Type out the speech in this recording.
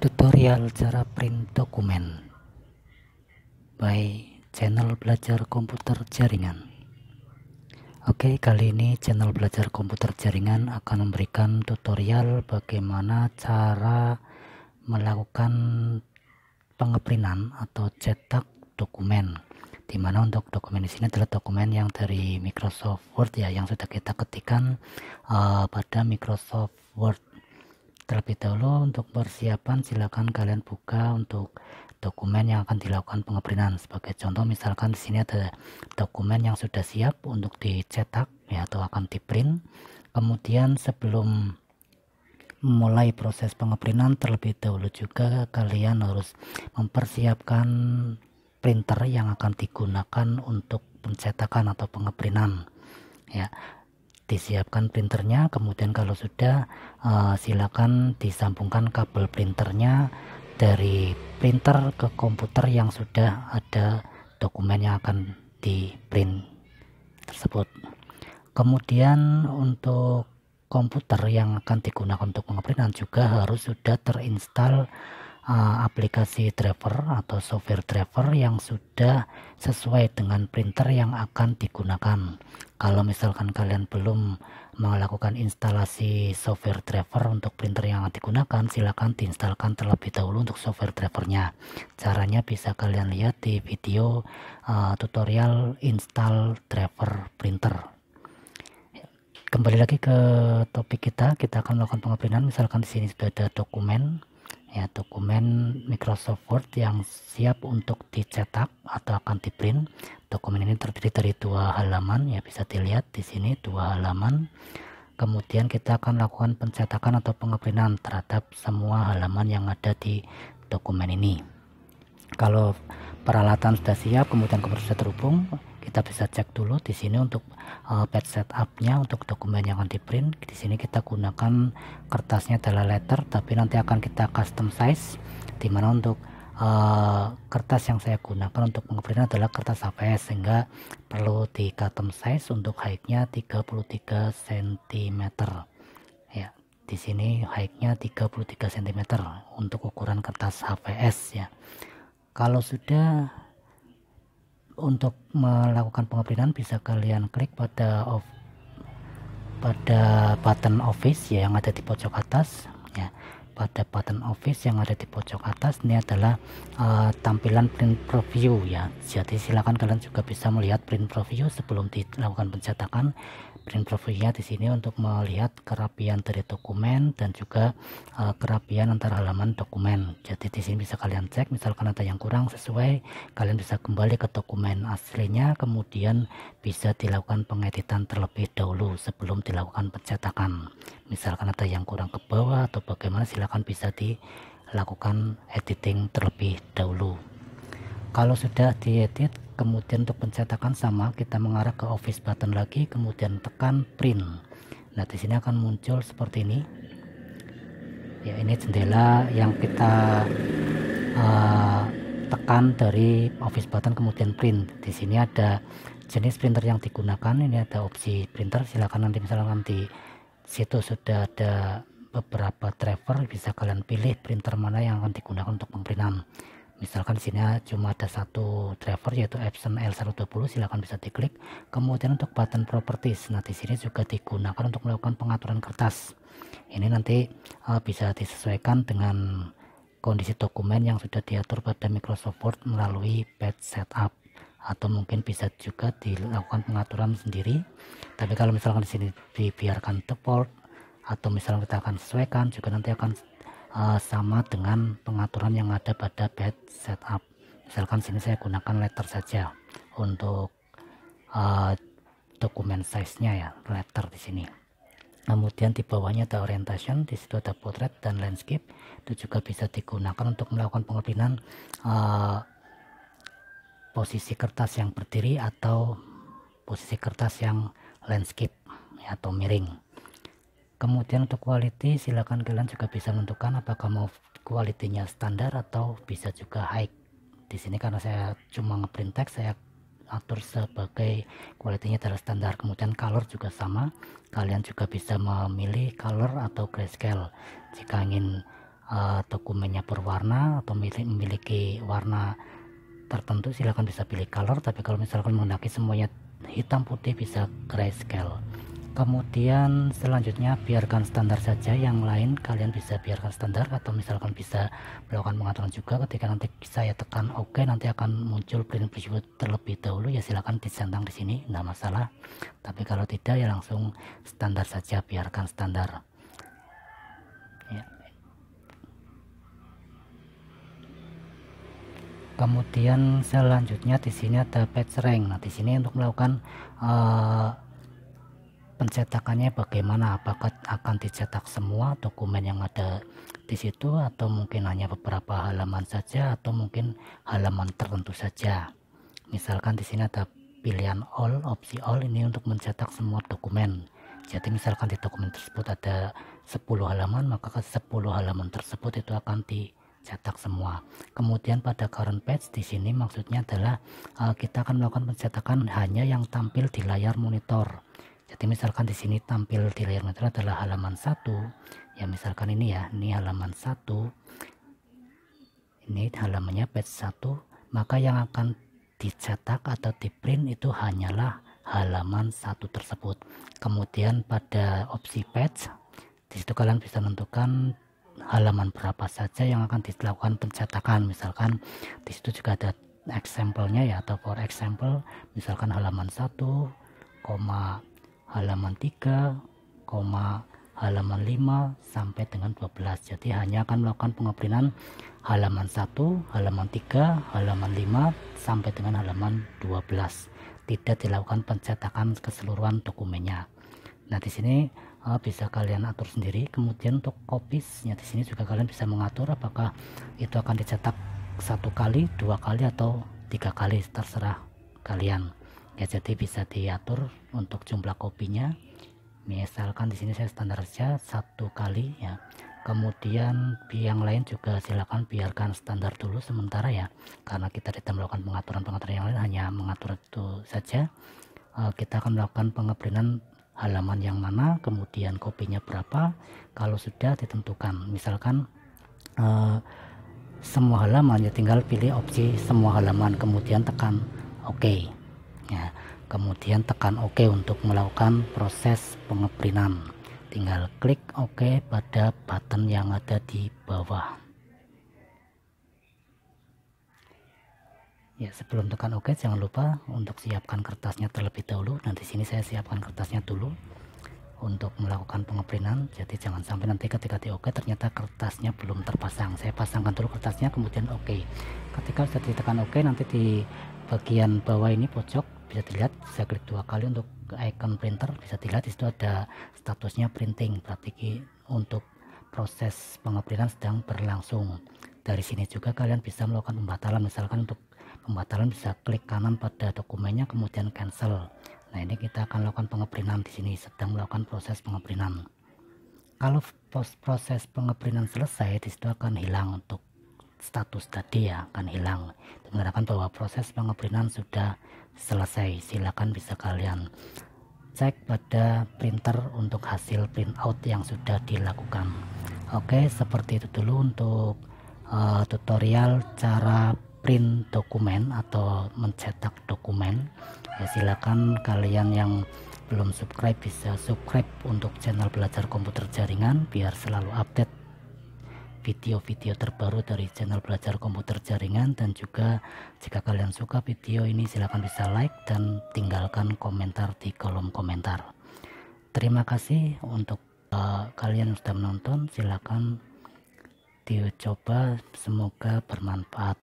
Tutorial cara print dokumen by channel belajar komputer jaringan. Oke, kali ini channel belajar komputer jaringan akan memberikan tutorial bagaimana cara melakukan pengeprintan atau cetak dokumen. Dimana untuk dokumen di sini adalah dokumen yang dari Microsoft Word ya, yang sudah kita ketikkan uh, pada Microsoft Word terlebih dahulu untuk persiapan silakan kalian buka untuk dokumen yang akan dilakukan pengeprintan sebagai contoh misalkan di sini ada dokumen yang sudah siap untuk dicetak ya atau akan diprint. kemudian sebelum mulai proses pengeprintan terlebih dahulu juga kalian harus mempersiapkan printer yang akan digunakan untuk pencetakan atau pengeprintan ya disiapkan printernya kemudian kalau sudah uh, silakan disambungkan kabel printernya dari printer ke komputer yang sudah ada dokumen yang akan di print tersebut kemudian untuk komputer yang akan digunakan untuk pengeprintan juga harus sudah terinstall uh, aplikasi driver atau software driver yang sudah sesuai dengan printer yang akan digunakan. Kalau misalkan kalian belum melakukan instalasi software driver untuk printer yang akan digunakan, silakan diinstalkan terlebih dahulu untuk software drivernya. Caranya bisa kalian lihat di video uh, tutorial install driver printer kembali lagi ke topik kita kita akan melakukan pengopinan misalkan di sini sudah ada dokumen ya dokumen Microsoft Word yang siap untuk dicetak atau akan di-print. Dokumen ini terdiri dari dua halaman ya bisa dilihat di sini dua halaman. Kemudian kita akan lakukan pencetakan atau pengeprinan terhadap semua halaman yang ada di dokumen ini. Kalau peralatan sudah siap, kemudian komputer sudah terhubung, kita bisa cek dulu di sini untuk uh, setupnya untuk dokumen yang anti print di sini kita gunakan kertasnya adalah letter tapi nanti akan kita custom size dimana untuk uh, kertas yang saya gunakan untuk mengeprint adalah kertas APS sehingga perlu di custom size untuk height-nya 33 cm ya di sini heightnya 33 cm untuk ukuran kertas HVS ya kalau sudah untuk melakukan pengupdatean bisa kalian klik pada of pada button office ya yang ada di pojok atas ya pada button office yang ada di pojok atas ini adalah uh, tampilan print preview ya jadi silakan kalian juga bisa melihat print preview sebelum dilakukan pencetakan print previewnya di sini untuk melihat kerapian dari dokumen dan juga uh, kerapian antara halaman dokumen jadi di sini bisa kalian cek misalkan ada yang kurang sesuai kalian bisa kembali ke dokumen aslinya kemudian bisa dilakukan pengeditan terlebih dahulu sebelum dilakukan pencetakan misalkan ada yang kurang ke bawah atau bagaimana silakan bisa dilakukan editing terlebih dahulu kalau sudah diedit kemudian untuk pencetakan sama kita mengarah ke office button lagi kemudian tekan print nah di sini akan muncul seperti ini ya ini jendela yang kita uh, tekan dari office button kemudian print di sini ada jenis printer yang digunakan ini ada opsi printer silahkan nanti misalnya nanti situ sudah ada beberapa driver bisa kalian pilih printer mana yang akan digunakan untuk pemerintahan misalkan di sini cuma ada satu driver yaitu Epson L120 silahkan bisa diklik kemudian untuk button properties nah di sini juga digunakan untuk melakukan pengaturan kertas ini nanti uh, bisa disesuaikan dengan kondisi dokumen yang sudah diatur pada Microsoft Word melalui page setup atau mungkin bisa juga dilakukan pengaturan sendiri tapi kalau misalkan di sini dibiarkan default atau misalnya kita akan sesuaikan juga nanti akan Eh, sama dengan pengaturan yang ada pada bed setup misalkan sini saya gunakan letter saja untuk uh, dokumen size nya ya letter di sini kemudian di bawahnya ada orientation di situ ada portrait dan landscape itu juga bisa digunakan untuk melakukan pengelinan uh, eh, posisi kertas yang berdiri atau posisi kertas yang landscape atau miring kemudian untuk quality silahkan kalian juga bisa menentukan apakah mau kualitinya standar atau bisa juga high di sini karena saya cuma ngeprint text, saya atur sebagai kualitinya adalah standar kemudian color juga sama kalian juga bisa memilih color atau grayscale jika ingin uh, dokumennya berwarna atau memiliki warna tertentu silahkan bisa pilih color tapi kalau misalkan menghendaki semuanya hitam putih bisa grayscale kemudian selanjutnya biarkan standar saja yang lain kalian bisa biarkan standar atau misalkan bisa melakukan pengaturan juga ketika nanti saya tekan OK nanti akan muncul print preview terlebih dahulu ya silahkan disentang di sini tidak masalah tapi kalau tidak ya langsung standar saja biarkan standar ya. kemudian selanjutnya di sini ada patch rank nah di sini untuk melakukan uh, pencetakannya bagaimana apakah akan dicetak semua dokumen yang ada di situ atau mungkin hanya beberapa halaman saja atau mungkin halaman tertentu saja misalkan di sini ada pilihan all opsi all ini untuk mencetak semua dokumen jadi misalkan di dokumen tersebut ada 10 halaman maka ke 10 halaman tersebut itu akan dicetak semua. Kemudian pada current page di sini maksudnya adalah eh, kita akan melakukan pencetakan hanya yang tampil di layar monitor. Jadi misalkan di sini tampil di layar netral adalah halaman satu Ya misalkan ini ya, ini halaman satu Ini halamannya page satu maka yang akan dicetak atau di print itu hanyalah halaman satu tersebut. Kemudian pada opsi page, di situ kalian bisa menentukan halaman berapa saja yang akan dilakukan pencetakan. Misalkan di situ juga ada example-nya ya atau for example misalkan halaman 1, halaman 3, halaman 5 sampai dengan 12. Jadi hanya akan melakukan pengumpulan halaman 1, halaman 3, halaman 5 sampai dengan halaman 12. Tidak dilakukan pencetakan keseluruhan dokumennya. Nah, di sini eh, bisa kalian atur sendiri. Kemudian untuk kopisnya di sini juga kalian bisa mengatur apakah itu akan dicetak satu kali, dua kali atau tiga kali terserah kalian ya jadi bisa diatur untuk jumlah kopinya misalkan di sini saya standar saja satu kali ya kemudian yang lain juga silakan biarkan standar dulu sementara ya karena kita tidak melakukan pengaturan-pengaturan yang lain hanya mengatur itu saja e, kita akan melakukan pengebrinan halaman yang mana kemudian kopinya berapa kalau sudah ditentukan misalkan e, semua halaman ya tinggal pilih opsi semua halaman kemudian tekan oke OK kemudian tekan OK untuk melakukan proses pengeprinan. tinggal klik OK pada button yang ada di bawah ya sebelum tekan OK jangan lupa untuk siapkan kertasnya terlebih dahulu nah di sini saya siapkan kertasnya dulu untuk melakukan pengeprinan. jadi jangan sampai nanti ketika di OK ternyata kertasnya belum terpasang saya pasangkan dulu kertasnya kemudian OK ketika sudah ditekan OK nanti di bagian bawah ini pojok bisa dilihat saya klik dua kali untuk icon printer bisa dilihat di situ ada statusnya printing berarti untuk proses pengoperasian sedang berlangsung dari sini juga kalian bisa melakukan pembatalan misalkan untuk pembatalan bisa klik kanan pada dokumennya kemudian cancel nah ini kita akan lakukan pengeprintan di sini sedang melakukan proses pengeprintan kalau proses pengeprintan selesai di situ akan hilang untuk status tadi ya akan hilang Dengarkan bahwa proses pengeprintan sudah selesai silakan bisa kalian cek pada printer untuk hasil print out yang sudah dilakukan oke seperti itu dulu untuk uh, tutorial cara print dokumen atau mencetak dokumen ya silakan kalian yang belum subscribe bisa subscribe untuk channel belajar komputer jaringan biar selalu update video-video terbaru dari channel belajar komputer jaringan dan juga jika kalian suka video ini silahkan bisa like dan tinggalkan komentar di kolom komentar terima kasih untuk uh, kalian yang sudah menonton silahkan dicoba semoga bermanfaat